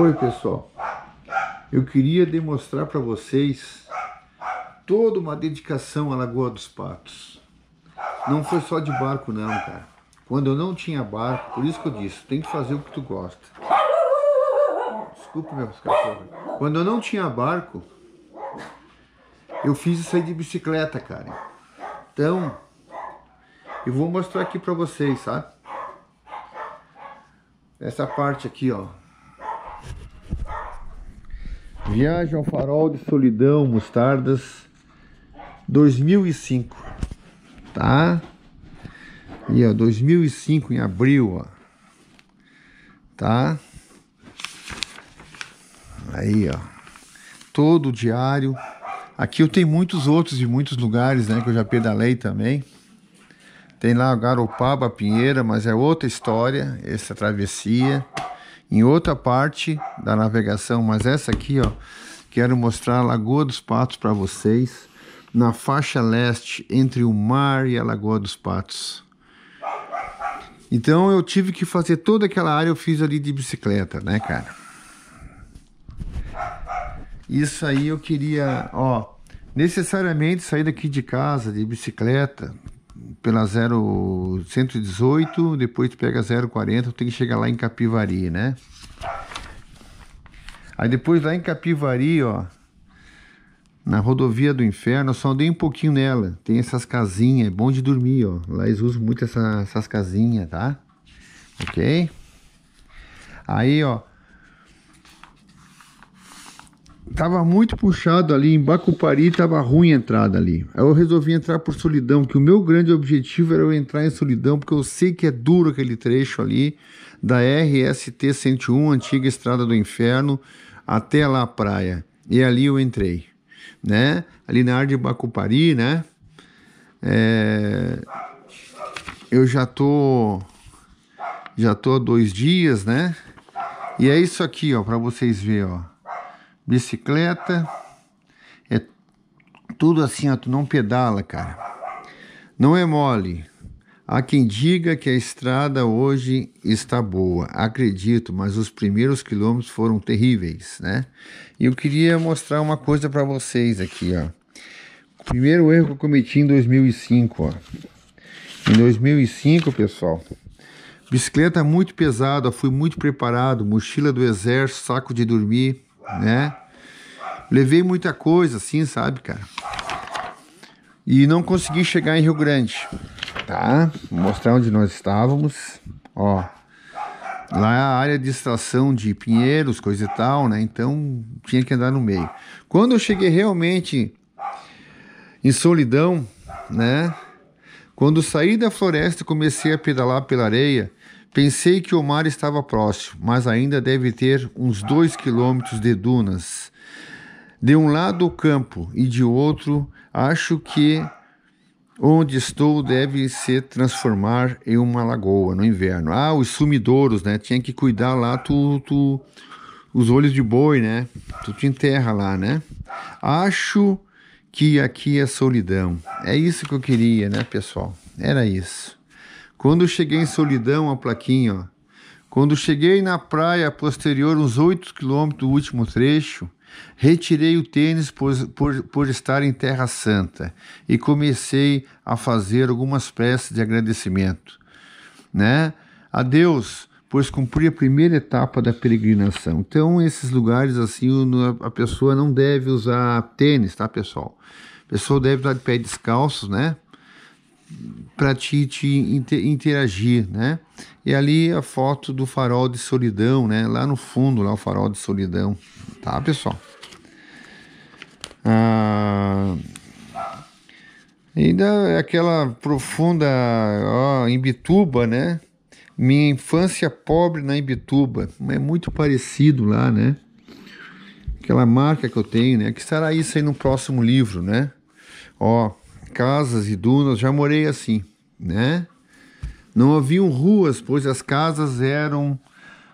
Oi pessoal, eu queria demonstrar para vocês toda uma dedicação à Lagoa dos Patos. Não foi só de barco não, cara. Quando eu não tinha barco, por isso que eu disse, tem que fazer o que tu gosta. Desculpa meu cachorro. Quando eu não tinha barco, eu fiz isso aí de bicicleta, cara. Então, eu vou mostrar aqui para vocês, sabe? Tá? Essa parte aqui, ó. Viagem ao Farol de Solidão, Mostardas, 2005, tá? E ó, 2005 em abril, ó, tá? Aí, ó, todo o diário. Aqui eu tenho muitos outros de muitos lugares, né, que eu já pedalei também. Tem lá Garopaba, Pinheira, mas é outra história, essa travessia em outra parte da navegação, mas essa aqui, ó, quero mostrar a Lagoa dos Patos para vocês, na faixa leste entre o mar e a Lagoa dos Patos. Então eu tive que fazer toda aquela área eu fiz ali de bicicleta, né, cara? Isso aí eu queria, ó, necessariamente sair daqui de casa de bicicleta pela 0118, depois tu pega 040, tem que chegar lá em Capivari, né? Aí depois lá em Capivari, ó, na rodovia do inferno, só andei um pouquinho nela. Tem essas casinhas, é bom de dormir, ó. Lá eles usam muito essa, essas casinhas, tá? Ok? Aí, ó, Tava muito puxado ali em Bacupari, tava ruim a entrada ali. Aí eu resolvi entrar por Solidão, que o meu grande objetivo era eu entrar em Solidão, porque eu sei que é duro aquele trecho ali da RST 101, antiga Estrada do Inferno, até lá a praia. E ali eu entrei, né? Ali na área de Bacupari, né? É... Eu já tô já tô há dois dias, né? E é isso aqui, ó, para vocês verem, ó bicicleta, é tudo assim, ó, tu não pedala, cara. Não é mole. Há quem diga que a estrada hoje está boa, acredito, mas os primeiros quilômetros foram terríveis, né? E eu queria mostrar uma coisa para vocês aqui, ó. O primeiro erro que eu cometi em 2005, ó. Em 2005, pessoal, bicicleta é muito pesada, fui muito preparado, mochila do exército, saco de dormir, né? Levei muita coisa, assim, sabe, cara? E não consegui chegar em Rio Grande, tá? Vou mostrar onde nós estávamos, ó. Lá é a área de extração de pinheiros, coisa e tal, né? Então tinha que andar no meio. Quando eu cheguei realmente em solidão, né? Quando saí da floresta e comecei a pedalar pela areia, Pensei que o mar estava próximo, mas ainda deve ter uns dois quilômetros de dunas. De um lado o campo e de outro acho que onde estou deve se transformar em uma lagoa no inverno. Ah, os sumidouros, né? Tinha que cuidar lá tu, tu os olhos de boi, né? Tu te enterra lá, né? Acho que aqui é solidão. É isso que eu queria, né, pessoal? Era isso. Quando cheguei em Solidão, a plaquinha, ó. Quando cheguei na praia posterior, uns 8 quilômetros do último trecho, retirei o tênis por, por, por estar em Terra Santa e comecei a fazer algumas preces de agradecimento, né? A Deus, pois cumpri a primeira etapa da peregrinação. Então, esses lugares assim, a pessoa não deve usar tênis, tá, pessoal? A pessoa deve estar de pé descalço, né? para ti te, interagir, né? E ali a foto do farol de solidão, né? Lá no fundo, lá o farol de solidão, tá, pessoal? Ah, ainda é aquela profunda ó, Imbituba, né? Minha infância pobre na Imbituba, é muito parecido lá, né? Aquela marca que eu tenho, né? Que estará isso aí no próximo livro, né? Ó, casas e dunas, já morei assim, né? Não haviam ruas, pois as casas eram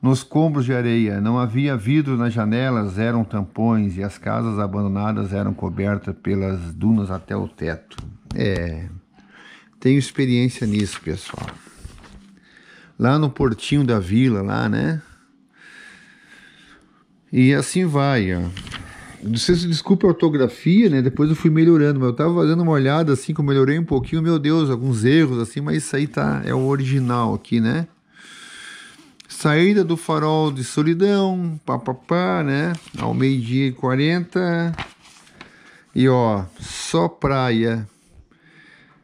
nos combos de areia, não havia vidro nas janelas, eram tampões e as casas abandonadas eram cobertas pelas dunas até o teto. É, tenho experiência nisso, pessoal. Lá no portinho da vila, lá, né? E assim vai, ó se desculpe a ortografia, né? Depois eu fui melhorando, mas eu tava dando uma olhada assim, que eu melhorei um pouquinho, meu Deus, alguns erros assim, mas isso aí tá, é o original aqui, né? Saída do farol de solidão, papapá, né? Ao meio-dia e 40. E ó, só praia.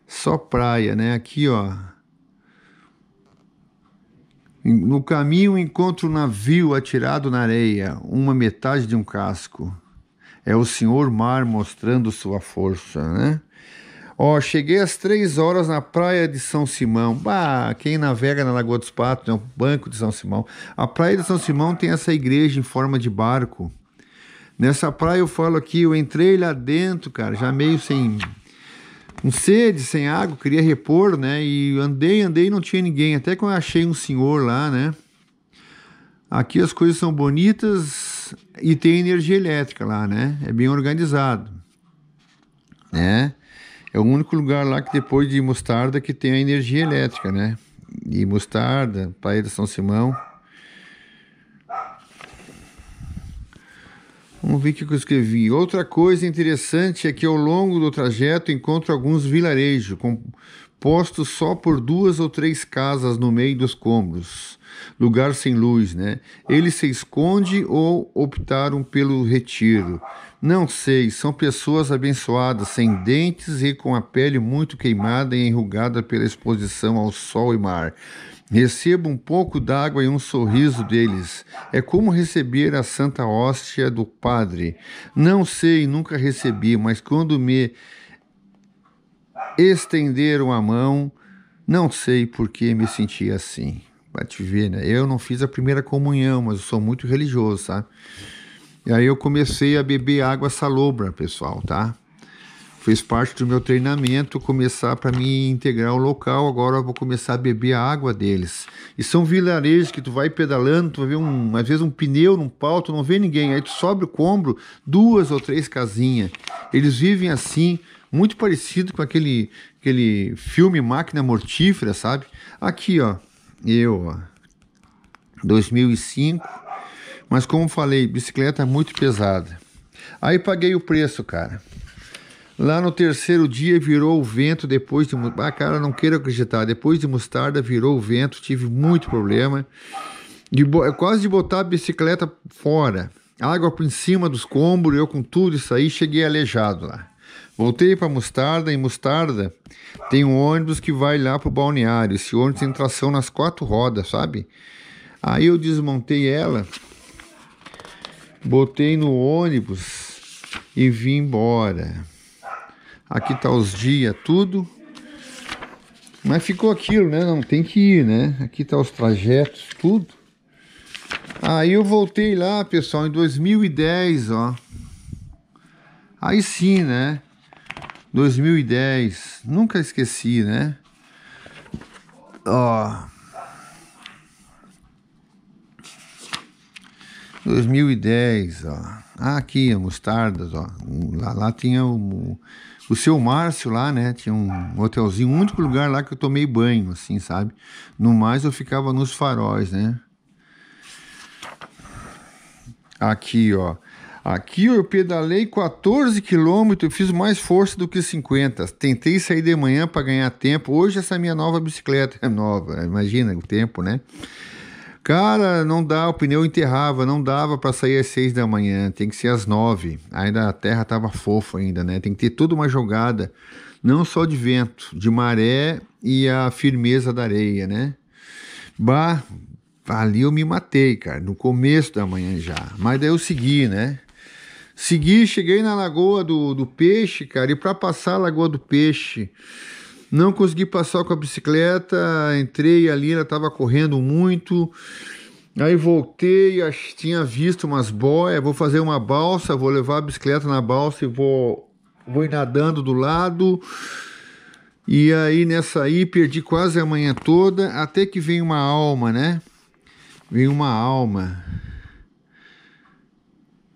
Só praia, né? Aqui, ó. No caminho encontro um navio atirado na areia, uma metade de um casco. É o senhor mar mostrando sua força, né? Ó, oh, cheguei às três horas na praia de São Simão. Bah, quem navega na Lagoa dos Patos, é o Banco de São Simão. A praia de São Simão tem essa igreja em forma de barco. Nessa praia eu falo aqui, eu entrei lá dentro, cara, já meio sem um sede, sem água, queria repor, né? E andei, andei, não tinha ninguém. Até que eu achei um senhor lá, né? Aqui as coisas são bonitas, e tem energia elétrica lá, né? É bem organizado, né? É o único lugar lá que depois de Mostarda que tem a energia elétrica, né? E Mostarda, Praia de São Simão. Vamos ver o que eu escrevi. Outra coisa interessante é que ao longo do trajeto encontro alguns vilarejos com posto só por duas ou três casas no meio dos cômodos, lugar sem luz, né? Ele se esconde ou optaram pelo retiro. Não sei, são pessoas abençoadas, sem dentes e com a pele muito queimada e enrugada pela exposição ao sol e mar. Recebo um pouco d'água e um sorriso deles. É como receber a santa hóstia do Padre. Não sei, nunca recebi, mas quando me estenderam a mão. Não sei por que me senti assim. Vai te ver, né? Eu não fiz a primeira comunhão, mas eu sou muito religioso, sabe? Tá? E aí eu comecei a beber água salobra, pessoal, tá? Fez parte do meu treinamento começar para me integrar o local. Agora eu vou começar a beber a água deles. E são vilarejos que tu vai pedalando, tu vai ver um, às vezes um pneu num pau, tu não vê ninguém. Aí tu sobe o combro, duas ou três casinhas. Eles vivem assim muito parecido com aquele, aquele filme Máquina Mortífera, sabe? Aqui, ó, eu, ó, 2005, mas como falei, bicicleta é muito pesada. Aí paguei o preço, cara. Lá no terceiro dia virou o vento depois de. Ah, cara, não queira acreditar. Depois de mostarda virou o vento, tive muito problema. De, é quase de botar a bicicleta fora. Água por cima dos combos, eu com tudo isso aí, cheguei aleijado lá. Voltei para Mostarda e Mostarda tem um ônibus que vai lá pro balneário. Esse ônibus tem tração nas quatro rodas, sabe? Aí eu desmontei ela, botei no ônibus e vim embora. Aqui tá os dias, tudo. Mas ficou aquilo, né? Não tem que ir, né? Aqui tá os trajetos, tudo. Aí eu voltei lá, pessoal, em 2010, ó. Aí sim, né? 2010, nunca esqueci, né? Ó. 2010, ó. Ah, aqui, a Mostardas, ó. Lá, lá tinha o, o seu Márcio lá, né? Tinha um hotelzinho, o único lugar lá que eu tomei banho, assim, sabe? No mais eu ficava nos faróis, né? Aqui, ó. Aqui eu pedalei 14 quilômetros, fiz mais força do que 50. Tentei sair de manhã para ganhar tempo. Hoje essa minha nova bicicleta é nova, imagina o tempo, né? Cara, não dá, o pneu enterrava, não dava para sair às seis da manhã, tem que ser às nove. Ainda a terra tava fofa ainda, né? Tem que ter toda uma jogada, não só de vento, de maré e a firmeza da areia, né? Bah, ali eu me matei, cara, no começo da manhã já. Mas daí eu segui, né? Segui, cheguei na Lagoa do, do Peixe, cara, e para passar a Lagoa do Peixe, não consegui passar com a bicicleta, entrei ali, ela estava correndo muito. Aí voltei, tinha visto umas boias, vou fazer uma balsa, vou levar a bicicleta na balsa e vou, vou ir nadando do lado. E aí nessa aí perdi quase a manhã toda, até que vem uma alma, né? Vem uma alma.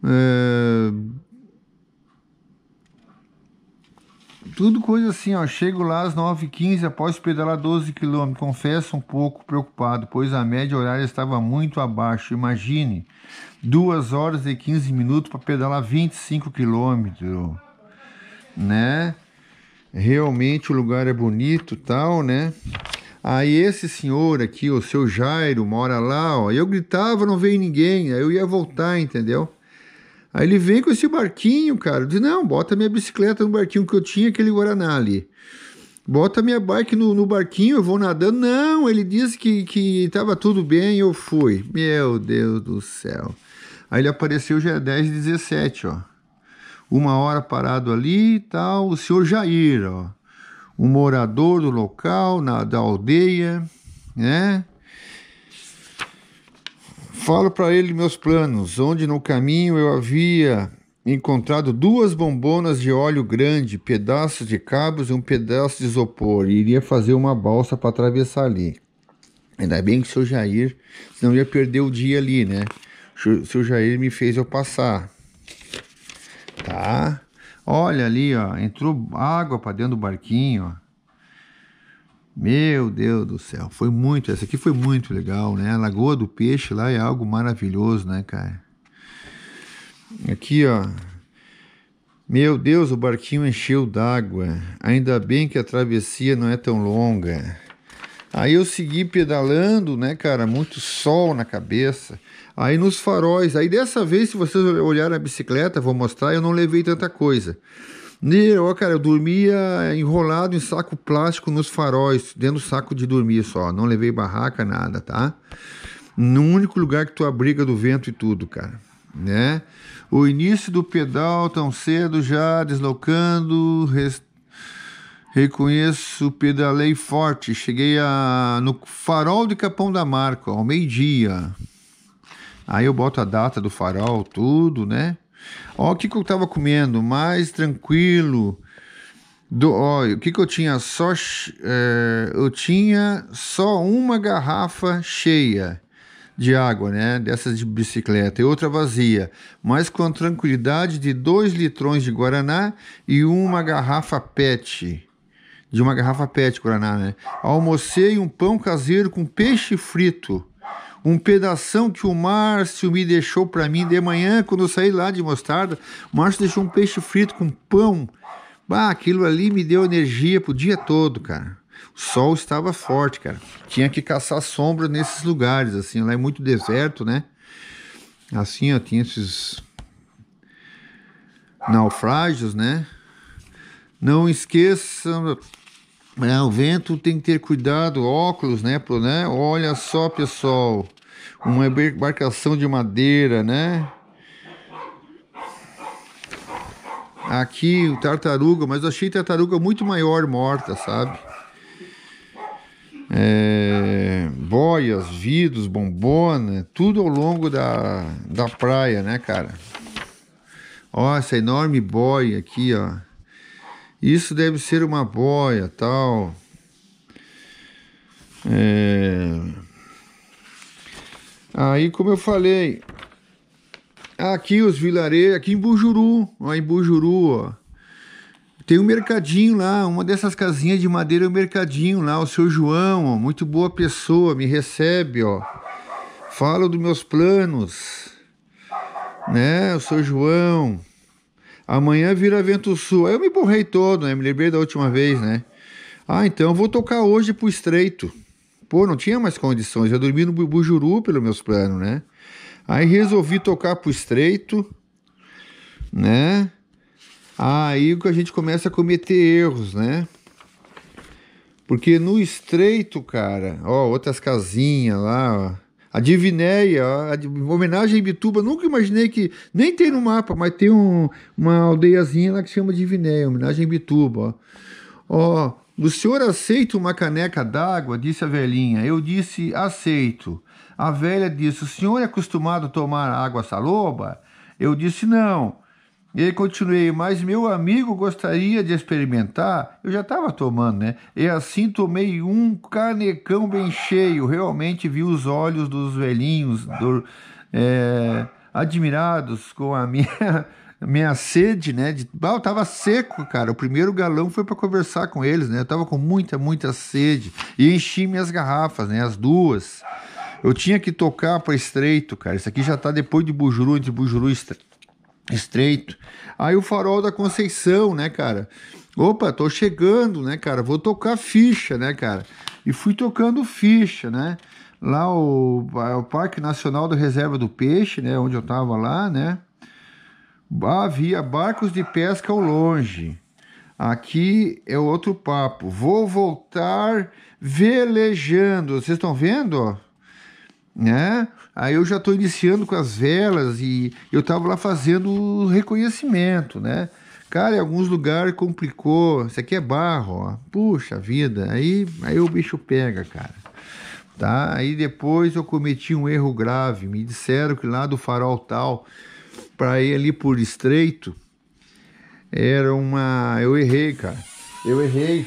É... Tudo coisa assim, ó. Chego lá às 9h15 após pedalar 12 km. Confesso um pouco preocupado, pois a média horária estava muito abaixo. Imagine, 2 horas e 15 minutos para pedalar 25 km. Né? Realmente o lugar é bonito tal, né? Aí esse senhor aqui, o seu Jairo, mora lá, ó. Eu gritava, não veio ninguém. Aí eu ia voltar, entendeu? Aí ele vem com esse barquinho, cara. Diz: Não, bota minha bicicleta no barquinho que eu tinha, aquele Guaraná ali. Bota minha bike no, no barquinho, eu vou nadando. Não, ele disse que, que tava tudo bem, eu fui. Meu Deus do céu. Aí ele apareceu já 10 é 17, ó. Uma hora parado ali e tal. O senhor Jair, ó. Um morador do local, na, da aldeia, né? Falo para ele meus planos, onde no caminho eu havia encontrado duas bombonas de óleo grande, pedaços de cabos e um pedaço de isopor, e iria fazer uma balsa para atravessar ali. Ainda bem que o seu Jair, senão ia perder o dia ali, né? O seu Jair me fez eu passar. Tá? Olha ali, ó, entrou água para dentro do barquinho, ó. Meu Deus do céu, foi muito, essa aqui foi muito legal, né? A Lagoa do Peixe lá é algo maravilhoso, né, cara? Aqui, ó. Meu Deus, o barquinho encheu d'água. Ainda bem que a travessia não é tão longa. Aí eu segui pedalando, né, cara? Muito sol na cabeça. Aí nos faróis. Aí dessa vez, se vocês olharem a bicicleta, vou mostrar, eu não levei tanta coisa ó, cara, eu dormia enrolado em saco plástico nos faróis, dentro do saco de dormir só. Não levei barraca, nada, tá? No único lugar que tu abriga do vento e tudo, cara. Né? O início do pedal tão cedo já deslocando, Reconheço, pedalei forte. Cheguei a, no farol de Capão da Marca, ao meio-dia. Aí eu boto a data do farol, tudo, né? Ó, o que, que eu estava comendo, mais tranquilo. Do, ó, o que, que eu tinha só. É, eu tinha só uma garrafa cheia de água, né? Dessas de bicicleta e outra vazia, mas com a tranquilidade de dois litrões de Guaraná e uma garrafa PET. De uma garrafa PET Guaraná, né? Almocei um pão caseiro com peixe frito um pedação que o Márcio me deixou para mim de manhã, quando eu saí lá de mostarda. O Márcio deixou um peixe frito com pão. Bah, aquilo ali me deu energia pro dia todo, cara. O sol estava forte, cara. Tinha que caçar sombra nesses lugares, assim. Lá é muito deserto, né? Assim, ó, tinha esses naufrágios, né? Não esqueçam é, o vento tem que ter cuidado, óculos, né, pro, né? Olha só, pessoal, uma embarcação de madeira, né? Aqui o tartaruga, mas eu achei tartaruga muito maior morta, sabe? É, boias, vidros, bombona, tudo ao longo da, da praia, né, cara? Ó, essa enorme boia aqui, ó. Isso deve ser uma boia, tal. É... Aí, como eu falei, aqui os vilarejos, aqui em Bujuru, ó, em Bujuru, ó, tem um mercadinho lá, uma dessas casinhas de madeira é um mercadinho lá, o seu João, ó, muito boa pessoa, me recebe, ó. Fala dos meus planos, né, o seu João. Amanhã vira Vento Sul. Aí eu me borrei todo, né? Me lembrei da última vez, né? Ah, então vou tocar hoje pro Estreito. Pô, não tinha mais condições. Eu dormi no Bujuru pelos meus planos, né? Aí resolvi tocar pro Estreito, né? Aí que a gente começa a cometer erros, né? Porque no Estreito, cara, ó, outras casinhas lá, ó a Divinéia, a, homenagem a Ibituba. Nunca imaginei que. Nem tem no mapa, mas tem um, uma aldeiazinha lá que chama Divinéia, homenagem a Ibituba. Ó. ó o senhor aceita uma caneca d'água? disse a velhinha. Eu disse aceito. A velha disse: O senhor é acostumado a tomar água saloba? Eu disse: Não. E aí continuei, mas meu amigo gostaria de experimentar. Eu já estava tomando, né? E assim tomei um canecão bem cheio. Realmente vi os olhos dos velhinhos do, é, admirados com a minha, minha sede, né? De, eu tava seco, cara. O primeiro galão foi para conversar com eles, né? Eu tava com muita, muita sede. E enchi minhas garrafas, né? As duas. Eu tinha que tocar para estreito, cara. Isso aqui já tá depois de Bujuru, entre Bujuru e estreito estreito. Aí o farol da Conceição, né, cara? Opa, tô chegando, né, cara? Vou tocar ficha, né, cara? E fui tocando ficha, né? Lá o, o Parque Nacional da Reserva do Peixe, né? Onde eu tava lá, né? Havia barcos de pesca ao longe. Aqui é outro papo. Vou voltar velejando. Vocês estão vendo? né? Aí eu já estou iniciando com as velas e eu estava lá fazendo o reconhecimento, né? Cara, em alguns lugares complicou. Isso aqui é barro, ó. Puxa vida. Aí, aí o bicho pega, cara. Tá? Aí depois eu cometi um erro grave. Me disseram que lá do farol tal, para ir ali por estreito, era uma. Eu errei, cara. Eu errei.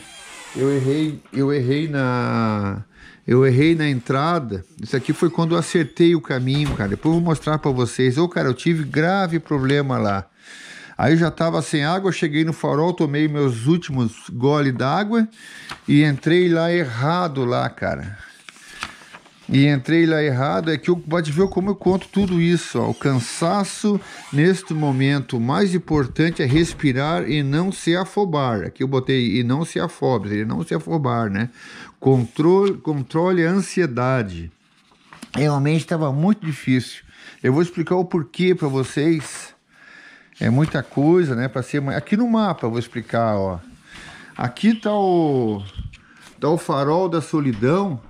Eu errei. Eu errei na eu errei na entrada. Isso aqui foi quando eu acertei o caminho, cara. Depois eu vou mostrar para vocês. Ô, oh, cara, eu tive grave problema lá. Aí já tava sem água, cheguei no farol, tomei meus últimos gole d'água e entrei lá errado lá, cara e entrei lá errado, é que eu pode ver como eu conto tudo isso. Ó. O cansaço neste momento, o mais importante é respirar e não se afobar. Aqui eu botei e não se afobe, ele não se afobar, né? Controle, controle a ansiedade. Realmente estava muito difícil. Eu vou explicar o porquê para vocês. É muita coisa, né? Para ser aqui no mapa eu vou explicar, ó. Aqui tá o tá o farol da solidão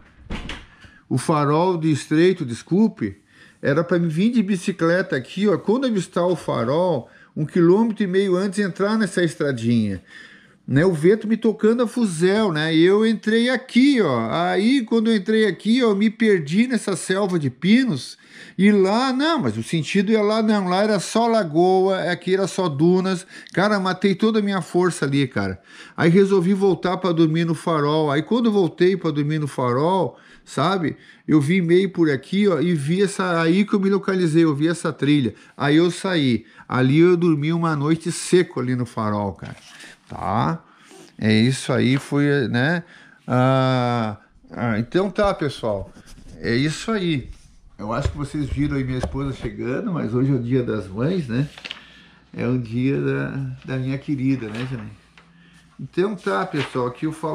o farol de estreito, desculpe, era para mim vir de bicicleta aqui, ó, quando avistar o farol, um quilômetro e meio antes entrar nessa estradinha né, o vento me tocando a fuzel, né? eu entrei aqui, ó. Aí quando eu entrei aqui, ó, eu me perdi nessa selva de pinos. E lá, não, mas o sentido é lá, não. Lá era só lagoa, aqui era só dunas. Cara, matei toda a minha força ali, cara. Aí resolvi voltar para dormir no farol. Aí quando voltei para dormir no farol, sabe? Eu vi meio por aqui, ó, e vi essa aí que eu me localizei, eu vi essa trilha. Aí eu saí. Ali eu dormi uma noite seco ali no farol, cara tá? É isso aí, foi, né? Ah, ah, então tá, pessoal. É isso aí. Eu acho que vocês viram aí minha esposa chegando, mas hoje é o dia das mães, né? É o dia da, da minha querida, né, Janine? Então tá, pessoal, aqui eu falo.